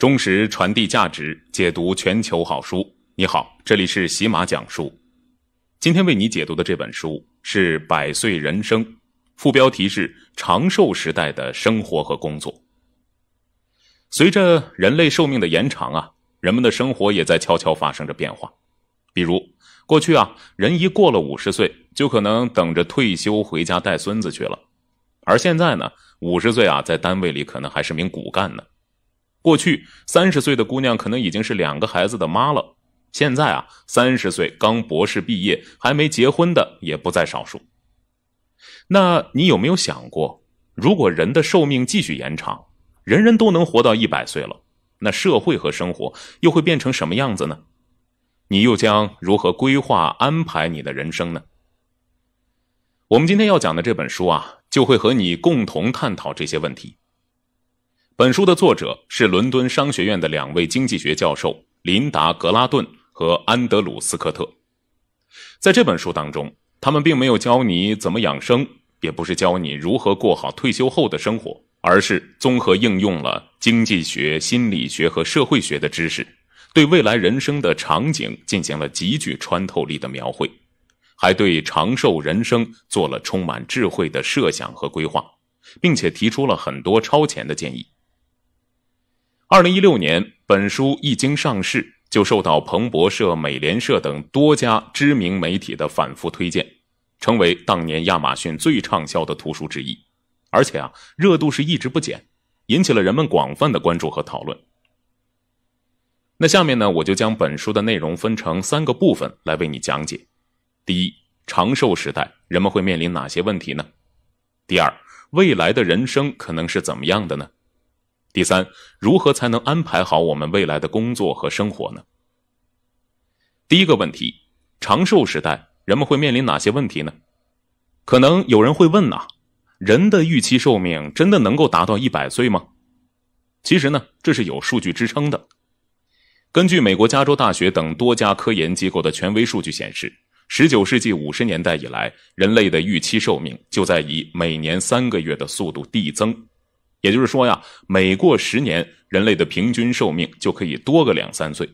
忠实传递价值，解读全球好书。你好，这里是喜马讲书。今天为你解读的这本书是《百岁人生》，副标题是“长寿时代的生活和工作”。随着人类寿命的延长啊，人们的生活也在悄悄发生着变化。比如，过去啊，人一过了五十岁，就可能等着退休回家带孙子去了；而现在呢，五十岁啊，在单位里可能还是名骨干呢。过去三十岁的姑娘可能已经是两个孩子的妈了，现在啊，三十岁刚博士毕业还没结婚的也不在少数。那你有没有想过，如果人的寿命继续延长，人人都能活到一百岁了，那社会和生活又会变成什么样子呢？你又将如何规划安排你的人生呢？我们今天要讲的这本书啊，就会和你共同探讨这些问题。本书的作者是伦敦商学院的两位经济学教授琳达·格拉顿和安德鲁斯科特，在这本书当中，他们并没有教你怎么养生，也不是教你如何过好退休后的生活，而是综合应用了经济学、心理学和社会学的知识，对未来人生的场景进行了极具穿透力的描绘，还对长寿人生做了充满智慧的设想和规划，并且提出了很多超前的建议。二零一六年，本书一经上市，就受到彭博社、美联社等多家知名媒体的反复推荐，成为当年亚马逊最畅销的图书之一。而且啊，热度是一直不减，引起了人们广泛的关注和讨论。那下面呢，我就将本书的内容分成三个部分来为你讲解：第一，长寿时代人们会面临哪些问题呢？第二，未来的人生可能是怎么样的呢？第三，如何才能安排好我们未来的工作和生活呢？第一个问题，长寿时代人们会面临哪些问题呢？可能有人会问呐，人的预期寿命真的能够达到一百岁吗？其实呢，这是有数据支撑的。根据美国加州大学等多家科研机构的权威数据显示，十九世纪五十年代以来，人类的预期寿命就在以每年三个月的速度递增。也就是说呀，每过十年，人类的平均寿命就可以多个两三岁，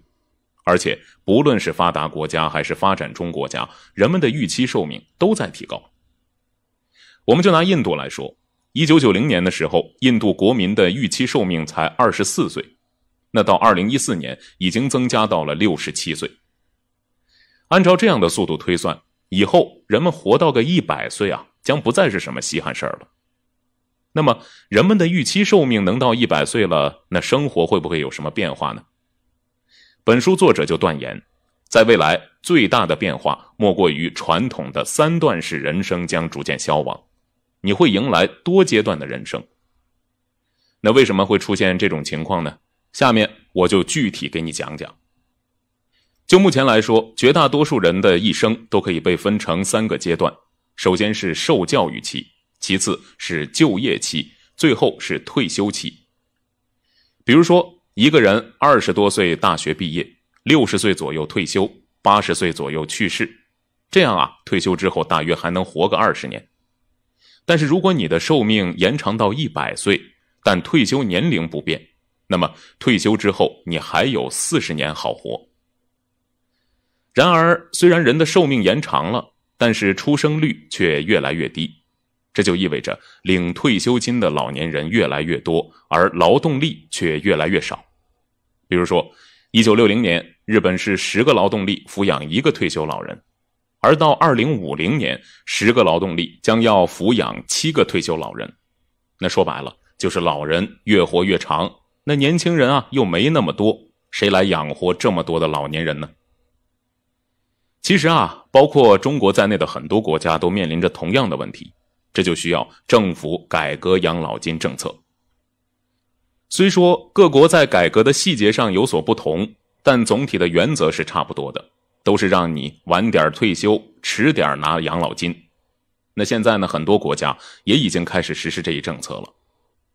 而且不论是发达国家还是发展中国家，人们的预期寿命都在提高。我们就拿印度来说，一九九零年的时候，印度国民的预期寿命才二十四岁，那到二零一四年已经增加到了六十七岁。按照这样的速度推算，以后人们活到个一百岁啊，将不再是什么稀罕事儿了。那么，人们的预期寿命能到一百岁了，那生活会不会有什么变化呢？本书作者就断言，在未来最大的变化莫过于传统的三段式人生将逐渐消亡，你会迎来多阶段的人生。那为什么会出现这种情况呢？下面我就具体给你讲讲。就目前来说，绝大多数人的一生都可以被分成三个阶段，首先是受教育期。其次是就业期，最后是退休期。比如说，一个人二十多岁大学毕业，六十岁左右退休，八十岁左右去世，这样啊，退休之后大约还能活个二十年。但是，如果你的寿命延长到一百岁，但退休年龄不变，那么退休之后你还有四十年好活。然而，虽然人的寿命延长了，但是出生率却越来越低。这就意味着领退休金的老年人越来越多，而劳动力却越来越少。比如说，一九六零年日本是十个劳动力抚养一个退休老人，而到二零五零年，十个劳动力将要抚养七个退休老人。那说白了，就是老人越活越长，那年轻人啊又没那么多，谁来养活这么多的老年人呢？其实啊，包括中国在内的很多国家都面临着同样的问题。这就需要政府改革养老金政策。虽说各国在改革的细节上有所不同，但总体的原则是差不多的，都是让你晚点退休，迟点拿养老金。那现在呢，很多国家也已经开始实施这一政策了。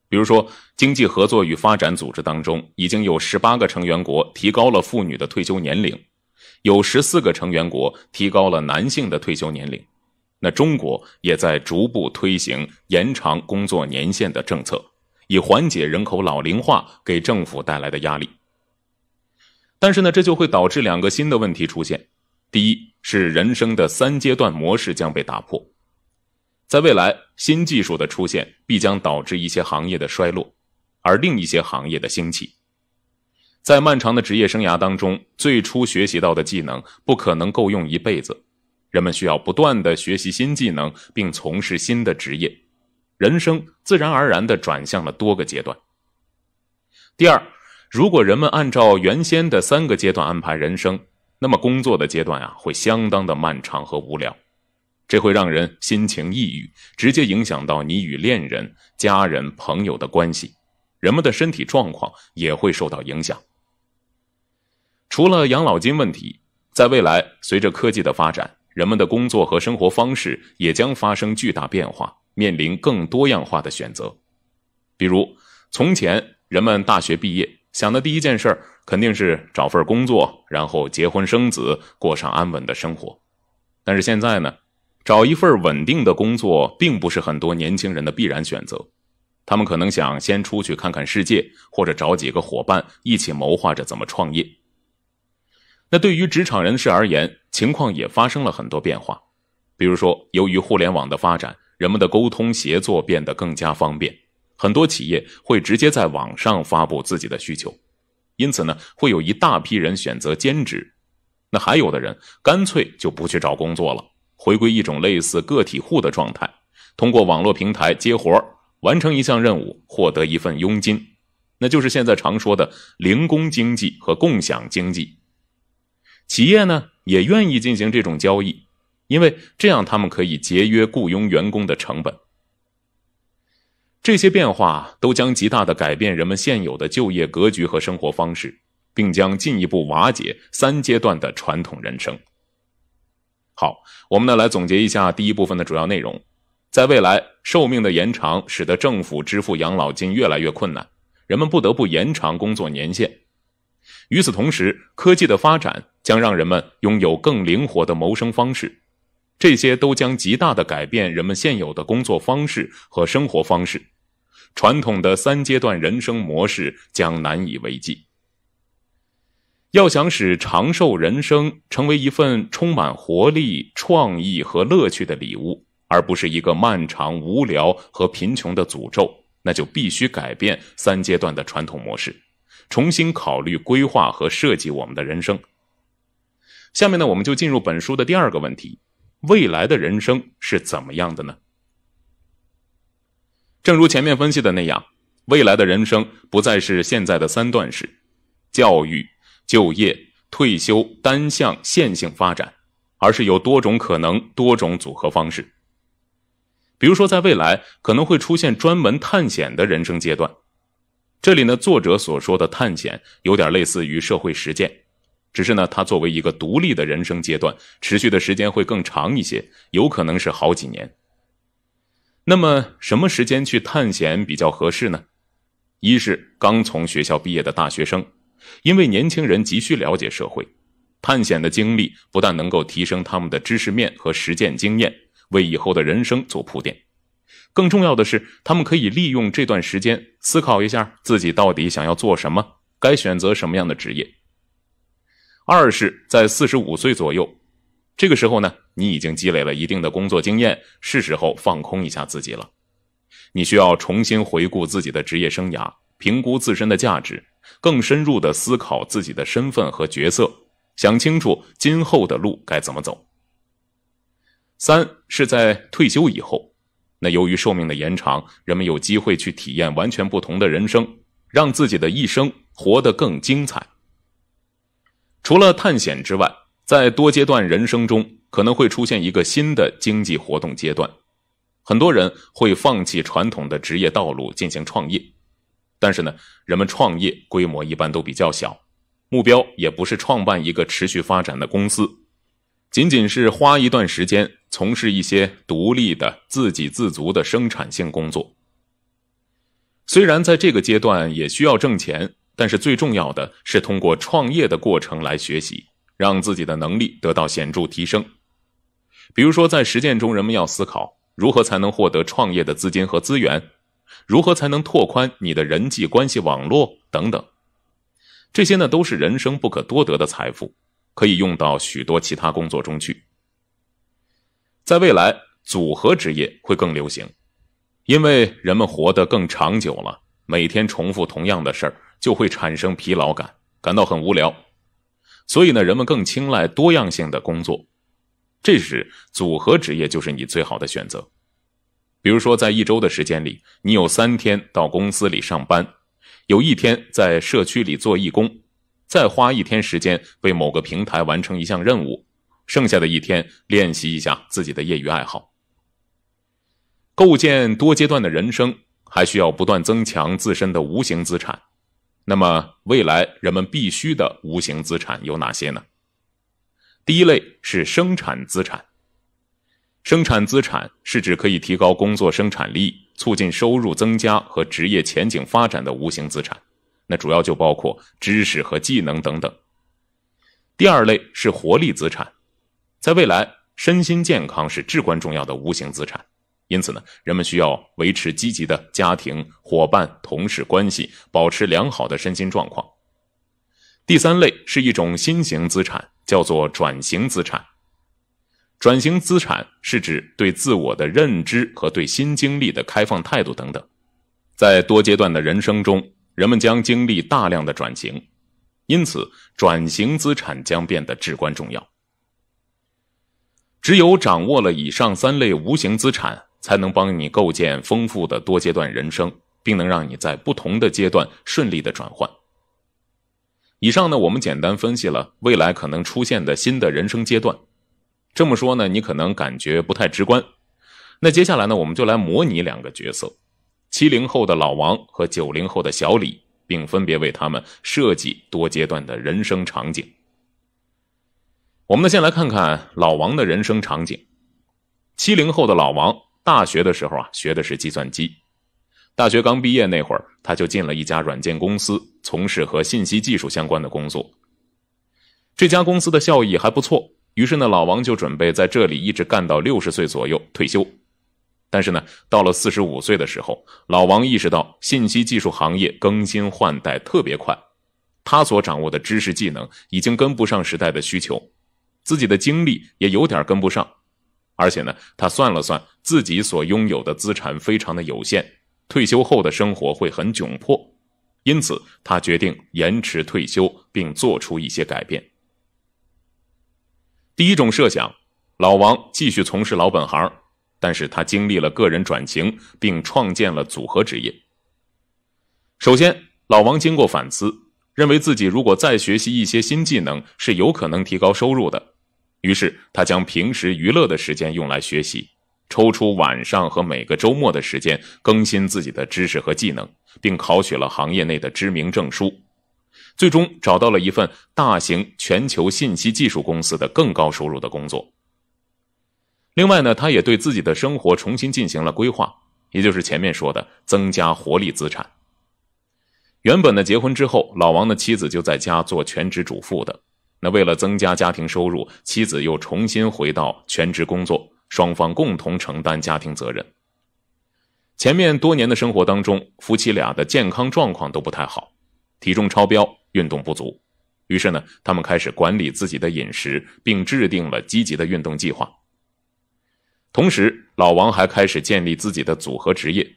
比如说，经济合作与发展组织当中已经有十八个成员国提高了妇女的退休年龄，有十四个成员国提高了男性的退休年龄。那中国也在逐步推行延长工作年限的政策，以缓解人口老龄化给政府带来的压力。但是呢，这就会导致两个新的问题出现：第一，是人生的三阶段模式将被打破；在未来，新技术的出现必将导致一些行业的衰落，而另一些行业的兴起。在漫长的职业生涯当中，最初学习到的技能不可能够用一辈子。人们需要不断的学习新技能，并从事新的职业，人生自然而然的转向了多个阶段。第二，如果人们按照原先的三个阶段安排人生，那么工作的阶段啊会相当的漫长和无聊，这会让人心情抑郁，直接影响到你与恋人、家人、朋友的关系，人们的身体状况也会受到影响。除了养老金问题，在未来随着科技的发展，人们的工作和生活方式也将发生巨大变化，面临更多样化的选择。比如，从前人们大学毕业想的第一件事儿肯定是找份工作，然后结婚生子，过上安稳的生活。但是现在呢，找一份稳定的工作并不是很多年轻人的必然选择，他们可能想先出去看看世界，或者找几个伙伴一起谋划着怎么创业。那对于职场人士而言，情况也发生了很多变化。比如说，由于互联网的发展，人们的沟通协作变得更加方便，很多企业会直接在网上发布自己的需求，因此呢，会有一大批人选择兼职。那还有的人干脆就不去找工作了，回归一种类似个体户的状态，通过网络平台接活儿，完成一项任务，获得一份佣金。那就是现在常说的零工经济和共享经济。企业呢也愿意进行这种交易，因为这样他们可以节约雇佣员工的成本。这些变化都将极大的改变人们现有的就业格局和生活方式，并将进一步瓦解三阶段的传统人生。好，我们呢来总结一下第一部分的主要内容：在未来，寿命的延长使得政府支付养老金越来越困难，人们不得不延长工作年限。与此同时，科技的发展。将让人们拥有更灵活的谋生方式，这些都将极大的改变人们现有的工作方式和生活方式。传统的三阶段人生模式将难以为继。要想使长寿人生成为一份充满活力、创意和乐趣的礼物，而不是一个漫长、无聊和贫穷的诅咒，那就必须改变三阶段的传统模式，重新考虑规划和设计我们的人生。下面呢，我们就进入本书的第二个问题：未来的人生是怎么样的呢？正如前面分析的那样，未来的人生不再是现在的三段式——教育、就业、退休单向线性发展，而是有多种可能、多种组合方式。比如说，在未来可能会出现专门探险的人生阶段。这里呢，作者所说的探险，有点类似于社会实践。只是呢，它作为一个独立的人生阶段，持续的时间会更长一些，有可能是好几年。那么，什么时间去探险比较合适呢？一是刚从学校毕业的大学生，因为年轻人急需了解社会，探险的经历不但能够提升他们的知识面和实践经验，为以后的人生做铺垫。更重要的是，他们可以利用这段时间思考一下自己到底想要做什么，该选择什么样的职业。二是，在四十五岁左右，这个时候呢，你已经积累了一定的工作经验，是时候放空一下自己了。你需要重新回顾自己的职业生涯，评估自身的价值，更深入的思考自己的身份和角色，想清楚今后的路该怎么走。三是在退休以后，那由于寿命的延长，人们有机会去体验完全不同的人生，让自己的一生活得更精彩。除了探险之外，在多阶段人生中可能会出现一个新的经济活动阶段，很多人会放弃传统的职业道路进行创业，但是呢，人们创业规模一般都比较小，目标也不是创办一个持续发展的公司，仅仅是花一段时间从事一些独立的自给自足的生产性工作。虽然在这个阶段也需要挣钱。但是最重要的是通过创业的过程来学习，让自己的能力得到显著提升。比如说，在实践中，人们要思考如何才能获得创业的资金和资源，如何才能拓宽你的人际关系网络等等。这些呢，都是人生不可多得的财富，可以用到许多其他工作中去。在未来，组合职业会更流行，因为人们活得更长久了，每天重复同样的事儿。就会产生疲劳感，感到很无聊，所以呢，人们更青睐多样性的工作。这时，组合职业就是你最好的选择。比如说，在一周的时间里，你有三天到公司里上班，有一天在社区里做义工，再花一天时间为某个平台完成一项任务，剩下的一天练习一下自己的业余爱好。构建多阶段的人生，还需要不断增强自身的无形资产。那么，未来人们必须的无形资产有哪些呢？第一类是生产资产。生产资产是指可以提高工作生产力、促进收入增加和职业前景发展的无形资产。那主要就包括知识和技能等等。第二类是活力资产。在未来，身心健康是至关重要的无形资产。因此呢，人们需要维持积极的家庭、伙伴、同事关系，保持良好的身心状况。第三类是一种新型资产，叫做转型资产。转型资产是指对自我的认知和对新经历的开放态度等等。在多阶段的人生中，人们将经历大量的转型，因此转型资产将变得至关重要。只有掌握了以上三类无形资产。才能帮你构建丰富的多阶段人生，并能让你在不同的阶段顺利的转换。以上呢，我们简单分析了未来可能出现的新的人生阶段。这么说呢，你可能感觉不太直观。那接下来呢，我们就来模拟两个角色：七零后的老王和九零后的小李，并分别为他们设计多阶段的人生场景。我们呢，先来看看老王的人生场景。七零后的老王。大学的时候啊，学的是计算机。大学刚毕业那会儿，他就进了一家软件公司，从事和信息技术相关的工作。这家公司的效益还不错，于是呢，老王就准备在这里一直干到六十岁左右退休。但是呢，到了四十五岁的时候，老王意识到信息技术行业更新换代特别快，他所掌握的知识技能已经跟不上时代的需求，自己的精力也有点跟不上。而且呢，他算了算自己所拥有的资产非常的有限，退休后的生活会很窘迫，因此他决定延迟退休并做出一些改变。第一种设想，老王继续从事老本行，但是他经历了个人转型，并创建了组合职业。首先，老王经过反思，认为自己如果再学习一些新技能，是有可能提高收入的。于是他将平时娱乐的时间用来学习，抽出晚上和每个周末的时间更新自己的知识和技能，并考取了行业内的知名证书，最终找到了一份大型全球信息技术公司的更高收入的工作。另外呢，他也对自己的生活重新进行了规划，也就是前面说的增加活力资产。原本呢，结婚之后老王的妻子就在家做全职主妇的。那为了增加家庭收入，妻子又重新回到全职工作，双方共同承担家庭责任。前面多年的生活当中，夫妻俩的健康状况都不太好，体重超标，运动不足。于是呢，他们开始管理自己的饮食，并制定了积极的运动计划。同时，老王还开始建立自己的组合职业，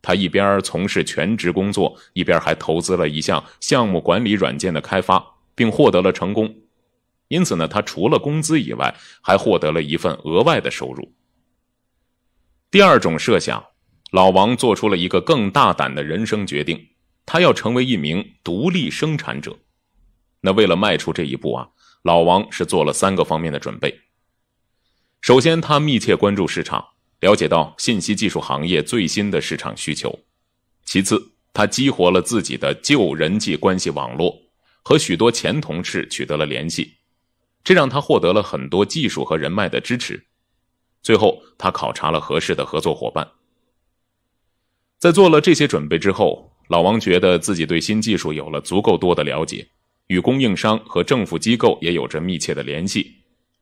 他一边从事全职工作，一边还投资了一项项目管理软件的开发，并获得了成功。因此呢，他除了工资以外，还获得了一份额外的收入。第二种设想，老王做出了一个更大胆的人生决定，他要成为一名独立生产者。那为了迈出这一步啊，老王是做了三个方面的准备。首先，他密切关注市场，了解到信息技术行业最新的市场需求；其次，他激活了自己的旧人际关系网络，和许多前同事取得了联系。这让他获得了很多技术和人脉的支持，最后他考察了合适的合作伙伴。在做了这些准备之后，老王觉得自己对新技术有了足够多的了解，与供应商和政府机构也有着密切的联系。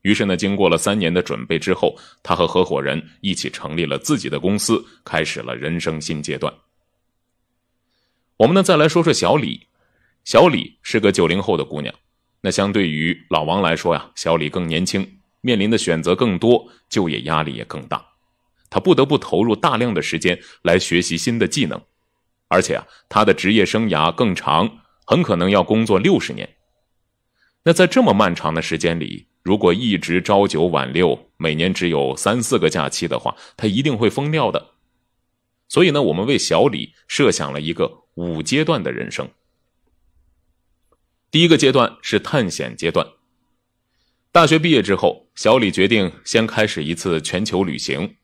于是呢，经过了三年的准备之后，他和合伙人一起成立了自己的公司，开始了人生新阶段。我们呢，再来说说小李。小李是个九零后的姑娘。那相对于老王来说呀，小李更年轻，面临的选择更多，就业压力也更大。他不得不投入大量的时间来学习新的技能，而且啊，他的职业生涯更长，很可能要工作六十年。那在这么漫长的时间里，如果一直朝九晚六，每年只有三四个假期的话，他一定会疯掉的。所以呢，我们为小李设想了一个五阶段的人生。第一个阶段是探险阶段。大学毕业之后，小李决定先开始一次全球旅行。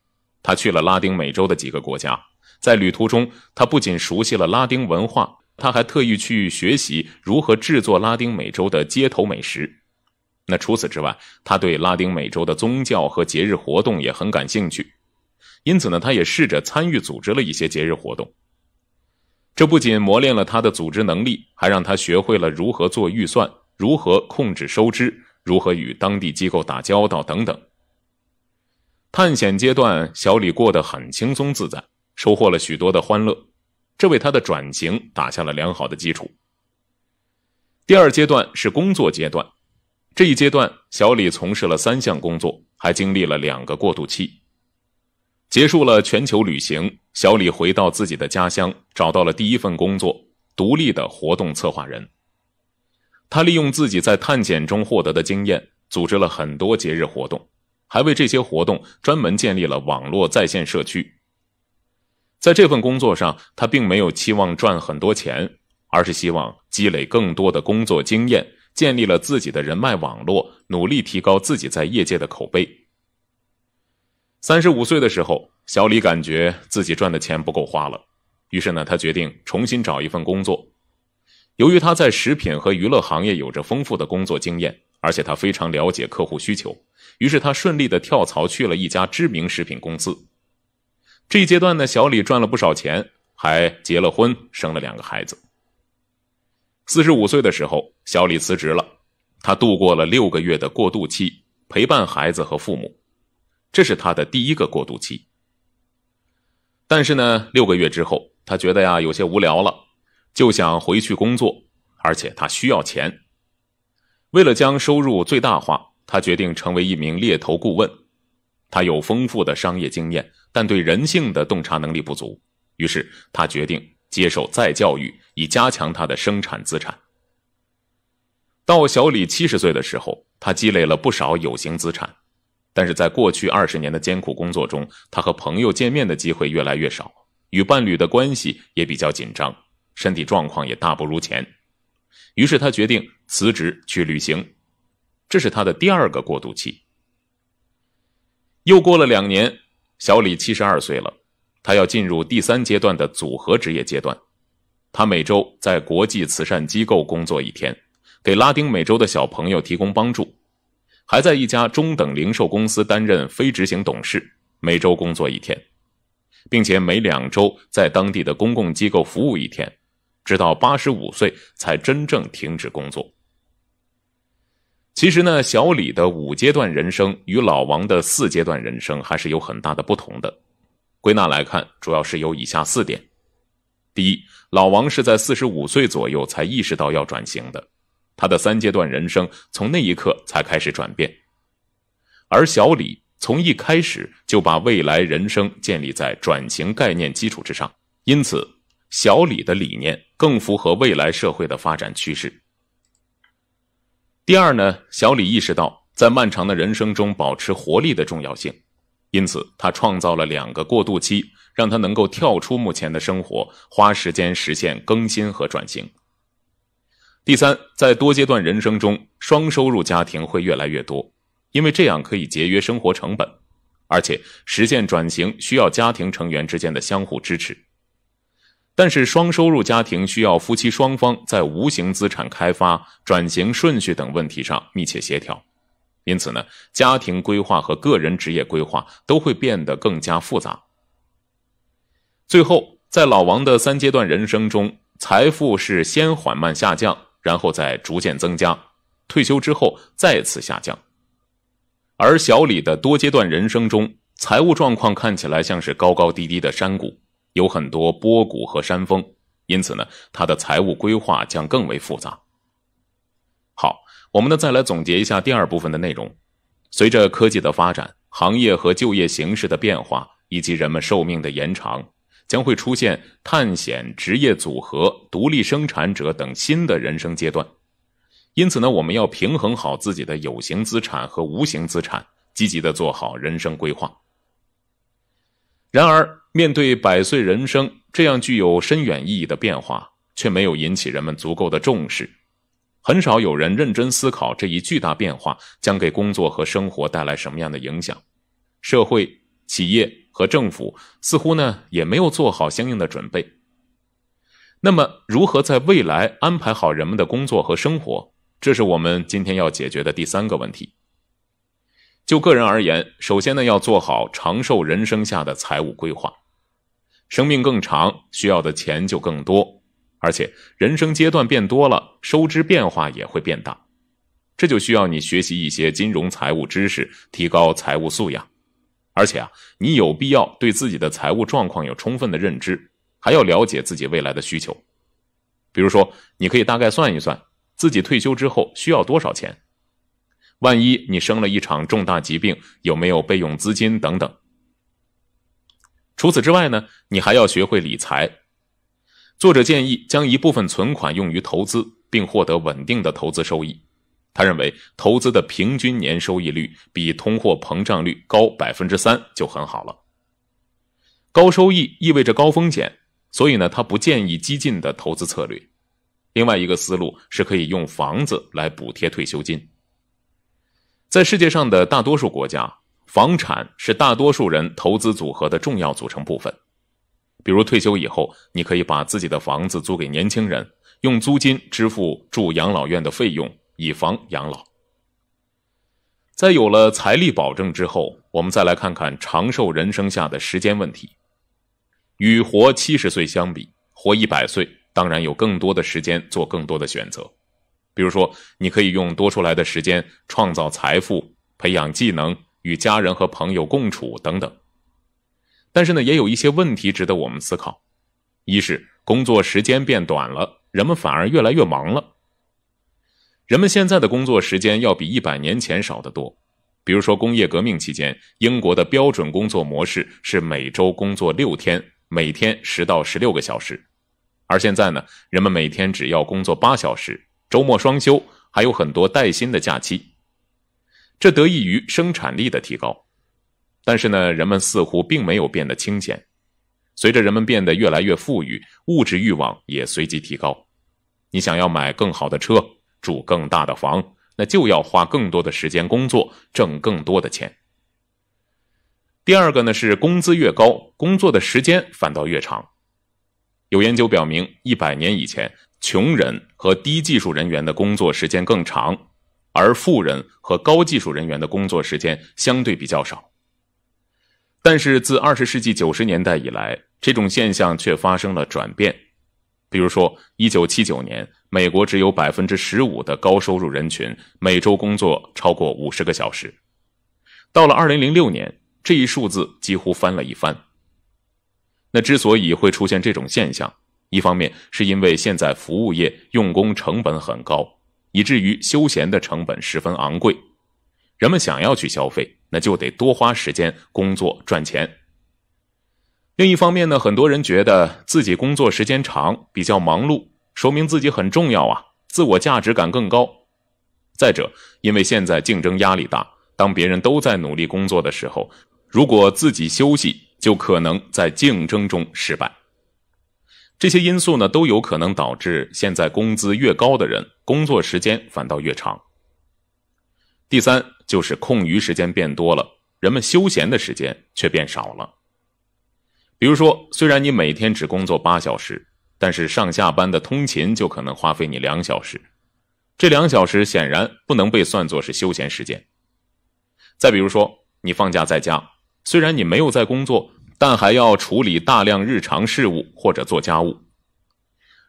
他去了拉丁美洲的几个国家，在旅途中，他不仅熟悉了拉丁文化，他还特意去学习如何制作拉丁美洲的街头美食。那除此之外，他对拉丁美洲的宗教和节日活动也很感兴趣，因此呢，他也试着参与组织了一些节日活动。这不仅磨练了他的组织能力，还让他学会了如何做预算、如何控制收支、如何与当地机构打交道等等。探险阶段，小李过得很轻松自在，收获了许多的欢乐，这为他的转型打下了良好的基础。第二阶段是工作阶段，这一阶段小李从事了三项工作，还经历了两个过渡期。结束了全球旅行，小李回到自己的家乡，找到了第一份工作——独立的活动策划人。他利用自己在探险中获得的经验，组织了很多节日活动，还为这些活动专门建立了网络在线社区。在这份工作上，他并没有期望赚很多钱，而是希望积累更多的工作经验，建立了自己的人脉网络，努力提高自己在业界的口碑。三十五岁的时候，小李感觉自己赚的钱不够花了，于是呢，他决定重新找一份工作。由于他在食品和娱乐行业有着丰富的工作经验，而且他非常了解客户需求，于是他顺利的跳槽去了一家知名食品公司。这一阶段呢，小李赚了不少钱，还结了婚，生了两个孩子。四十五岁的时候，小李辞职了，他度过了六个月的过渡期，陪伴孩子和父母。这是他的第一个过渡期，但是呢，六个月之后，他觉得呀有些无聊了，就想回去工作，而且他需要钱。为了将收入最大化，他决定成为一名猎头顾问。他有丰富的商业经验，但对人性的洞察能力不足，于是他决定接受再教育，以加强他的生产资产。到小李七十岁的时候，他积累了不少有形资产。但是在过去二十年的艰苦工作中，他和朋友见面的机会越来越少，与伴侣的关系也比较紧张，身体状况也大不如前。于是他决定辞职去旅行，这是他的第二个过渡期。又过了两年，小李七十二岁了，他要进入第三阶段的组合职业阶段。他每周在国际慈善机构工作一天，给拉丁美洲的小朋友提供帮助。还在一家中等零售公司担任非执行董事，每周工作一天，并且每两周在当地的公共机构服务一天，直到八十五岁才真正停止工作。其实呢，小李的五阶段人生与老王的四阶段人生还是有很大的不同的。归纳来看，主要是有以下四点：第一，老王是在四十五岁左右才意识到要转型的。他的三阶段人生从那一刻才开始转变，而小李从一开始就把未来人生建立在转型概念基础之上，因此小李的理念更符合未来社会的发展趋势。第二呢，小李意识到在漫长的人生中保持活力的重要性，因此他创造了两个过渡期，让他能够跳出目前的生活，花时间实现更新和转型。第三，在多阶段人生中，双收入家庭会越来越多，因为这样可以节约生活成本，而且实现转型需要家庭成员之间的相互支持。但是，双收入家庭需要夫妻双方在无形资产开发、转型顺序等问题上密切协调，因此呢，家庭规划和个人职业规划都会变得更加复杂。最后，在老王的三阶段人生中，财富是先缓慢下降。然后再逐渐增加，退休之后再次下降。而小李的多阶段人生中，财务状况看起来像是高高低低的山谷，有很多波谷和山峰，因此呢，他的财务规划将更为复杂。好，我们呢再来总结一下第二部分的内容：随着科技的发展、行业和就业形势的变化以及人们寿命的延长。将会出现探险、职业组合、独立生产者等新的人生阶段，因此呢，我们要平衡好自己的有形资产和无形资产，积极的做好人生规划。然而，面对百岁人生这样具有深远意义的变化，却没有引起人们足够的重视，很少有人认真思考这一巨大变化将给工作和生活带来什么样的影响，社会、企业。和政府似乎呢也没有做好相应的准备。那么，如何在未来安排好人们的工作和生活？这是我们今天要解决的第三个问题。就个人而言，首先呢要做好长寿人生下的财务规划。生命更长，需要的钱就更多，而且人生阶段变多了，收支变化也会变大。这就需要你学习一些金融财务知识，提高财务素养。而且啊，你有必要对自己的财务状况有充分的认知，还要了解自己未来的需求。比如说，你可以大概算一算自己退休之后需要多少钱。万一你生了一场重大疾病，有没有备用资金等等？除此之外呢，你还要学会理财。作者建议将一部分存款用于投资，并获得稳定的投资收益。他认为，投资的平均年收益率比通货膨胀率高百分之三就很好了。高收益意味着高风险，所以呢，他不建议激进的投资策略。另外一个思路是可以用房子来补贴退休金。在世界上的大多数国家，房产是大多数人投资组合的重要组成部分。比如退休以后，你可以把自己的房子租给年轻人，用租金支付住养老院的费用。以防养老，在有了财力保证之后，我们再来看看长寿人生下的时间问题。与活七十岁相比，活一百岁当然有更多的时间做更多的选择，比如说，你可以用多出来的时间创造财富、培养技能、与家人和朋友共处等等。但是呢，也有一些问题值得我们思考：一是工作时间变短了，人们反而越来越忙了。人们现在的工作时间要比一百年前少得多。比如说，工业革命期间，英国的标准工作模式是每周工作六天，每天十到十六个小时。而现在呢，人们每天只要工作八小时，周末双休，还有很多带薪的假期。这得益于生产力的提高。但是呢，人们似乎并没有变得清闲。随着人们变得越来越富裕，物质欲望也随即提高。你想要买更好的车。住更大的房，那就要花更多的时间工作，挣更多的钱。第二个呢，是工资越高，工作的时间反倒越长。有研究表明，一百年以前，穷人和低技术人员的工作时间更长，而富人和高技术人员的工作时间相对比较少。但是，自二十世纪九十年代以来，这种现象却发生了转变。比如说，一九七九年。美国只有百分之十五的高收入人群每周工作超过五十个小时，到了二零零六年，这一数字几乎翻了一番。那之所以会出现这种现象，一方面是因为现在服务业用工成本很高，以至于休闲的成本十分昂贵，人们想要去消费，那就得多花时间工作赚钱。另一方面呢，很多人觉得自己工作时间长，比较忙碌。说明自己很重要啊，自我价值感更高。再者，因为现在竞争压力大，当别人都在努力工作的时候，如果自己休息，就可能在竞争中失败。这些因素呢，都有可能导致现在工资越高的人，工作时间反倒越长。第三，就是空余时间变多了，人们休闲的时间却变少了。比如说，虽然你每天只工作八小时。但是上下班的通勤就可能花费你两小时，这两小时显然不能被算作是休闲时间。再比如说，你放假在家，虽然你没有在工作，但还要处理大量日常事务或者做家务。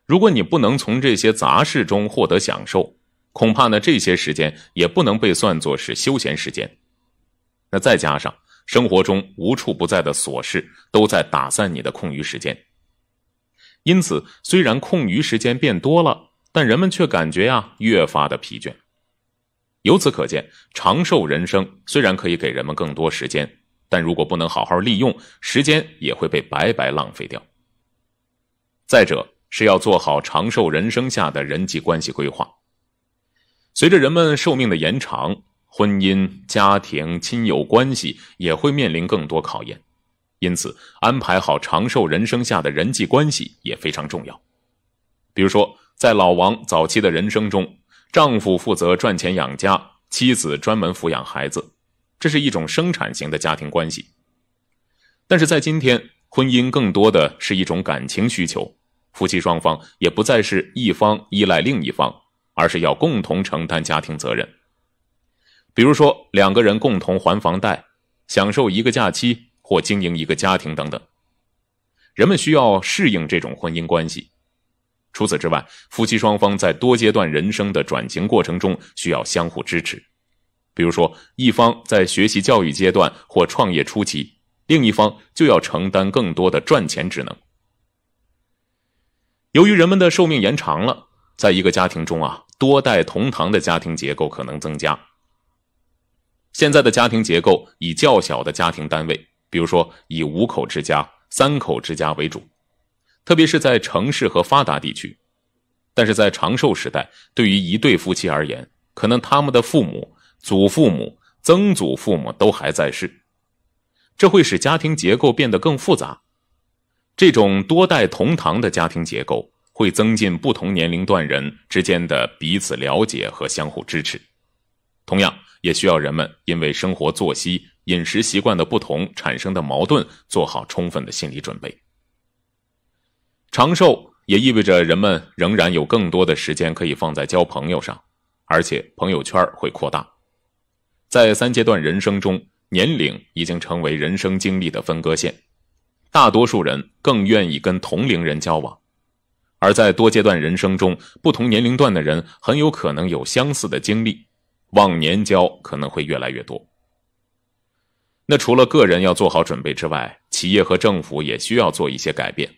如果你不能从这些杂事中获得享受，恐怕呢这些时间也不能被算作是休闲时间。那再加上生活中无处不在的琐事，都在打散你的空余时间。因此，虽然空余时间变多了，但人们却感觉呀越发的疲倦。由此可见，长寿人生虽然可以给人们更多时间，但如果不能好好利用，时间也会被白白浪费掉。再者，是要做好长寿人生下的人际关系规划。随着人们寿命的延长，婚姻、家庭、亲友关系也会面临更多考验。因此，安排好长寿人生下的人际关系也非常重要。比如说，在老王早期的人生中，丈夫负责赚钱养家，妻子专门抚养孩子，这是一种生产型的家庭关系。但是在今天，婚姻更多的是一种感情需求，夫妻双方也不再是一方依赖另一方，而是要共同承担家庭责任。比如说，两个人共同还房贷，享受一个假期。或经营一个家庭等等，人们需要适应这种婚姻关系。除此之外，夫妻双方在多阶段人生的转型过程中需要相互支持。比如说，一方在学习教育阶段或创业初期，另一方就要承担更多的赚钱职能。由于人们的寿命延长了，在一个家庭中啊，多代同堂的家庭结构可能增加。现在的家庭结构以较小的家庭单位。比如说，以五口之家、三口之家为主，特别是在城市和发达地区。但是在长寿时代，对于一对夫妻而言，可能他们的父母、祖父母、曾祖父母都还在世，这会使家庭结构变得更复杂。这种多代同堂的家庭结构会增进不同年龄段人之间的彼此了解和相互支持。同样，也需要人们因为生活作息。饮食习惯的不同产生的矛盾，做好充分的心理准备。长寿也意味着人们仍然有更多的时间可以放在交朋友上，而且朋友圈会扩大。在三阶段人生中，年龄已经成为人生经历的分割线，大多数人更愿意跟同龄人交往，而在多阶段人生中，不同年龄段的人很有可能有相似的经历，忘年交可能会越来越多。那除了个人要做好准备之外，企业和政府也需要做一些改变，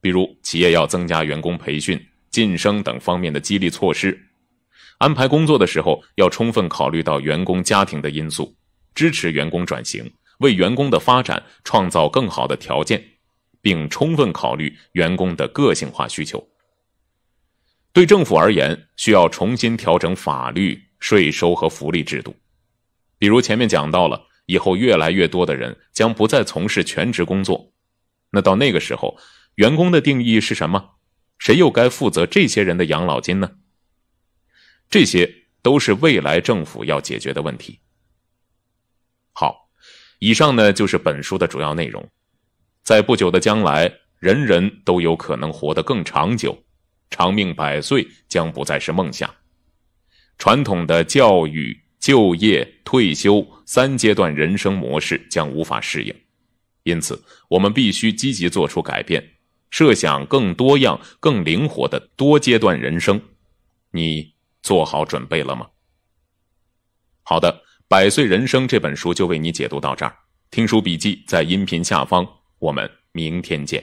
比如企业要增加员工培训、晋升等方面的激励措施，安排工作的时候要充分考虑到员工家庭的因素，支持员工转型，为员工的发展创造更好的条件，并充分考虑员工的个性化需求。对政府而言，需要重新调整法律、税收和福利制度，比如前面讲到了。以后越来越多的人将不再从事全职工作，那到那个时候，员工的定义是什么？谁又该负责这些人的养老金呢？这些都是未来政府要解决的问题。好，以上呢就是本书的主要内容，在不久的将来，人人都有可能活得更长久，长命百岁将不再是梦想。传统的教育。就业、退休三阶段人生模式将无法适应，因此我们必须积极做出改变，设想更多样、更灵活的多阶段人生。你做好准备了吗？好的，《百岁人生》这本书就为你解读到这儿。听书笔记在音频下方，我们明天见。